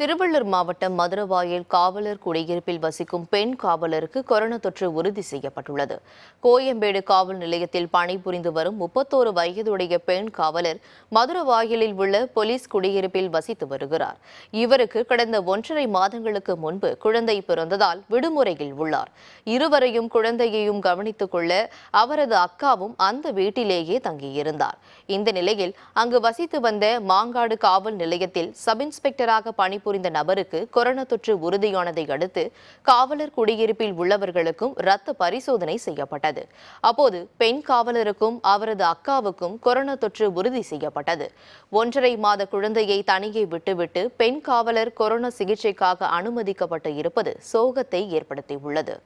திருவள்ளூர் மாவட்டம் மதுரவாயில் காவலர் குடியிருப்பில் வசிக்கும் பெண் காவலருக்கு கொரோனா தொற்று உறுதி செய்யப்பட்டுள்ளது கோயம்பேடு காவல் நிலையத்தில் பணிபுரிந்து வரும் முப்பத்தோரு வயதுடைய பெண் காவலர் மதுரவாயிலில் உள்ள போலீஸ் குடியிருப்பில் வசித்து வருகிறார் இவருக்கு கடந்த ஒன்றரை மாதங்களுக்கு முன்பு குழந்தை பிறந்ததால் விடுமுறையில் உள்ளார் இருவரையும் குழந்தையையும் கவனித்துக் கொள்ள அவரது அக்காவும் அந்த வீட்டிலேயே தங்கியிருந்தார் இந்த நிலையில் அங்கு வசித்து வந்த மாங்காடு காவல் நிலையத்தில் சப் இன்ஸ்பெக்டராக பணிபுரியும் பணிபுரிந்த நபருக்கு கொரோனா தொற்று உறுதியானதை அடுத்து காவலர் குடியிருப்பில் உள்ளவர்களுக்கும் ரத்த பரிசோதனை செய்யப்பட்டது அப்போது பெண் காவலருக்கும் அவரது அக்காவுக்கும் கொரோனா தொற்று உறுதி செய்யப்பட்டது ஒன்றரை மாத குழந்தையை தனியே விட்டுவிட்டு பெண் காவலர் கொரோனா சிகிச்சைக்காக அனுமதிக்கப்பட்டு இருப்பது சோகத்தை ஏற்படுத்தியுள்ளது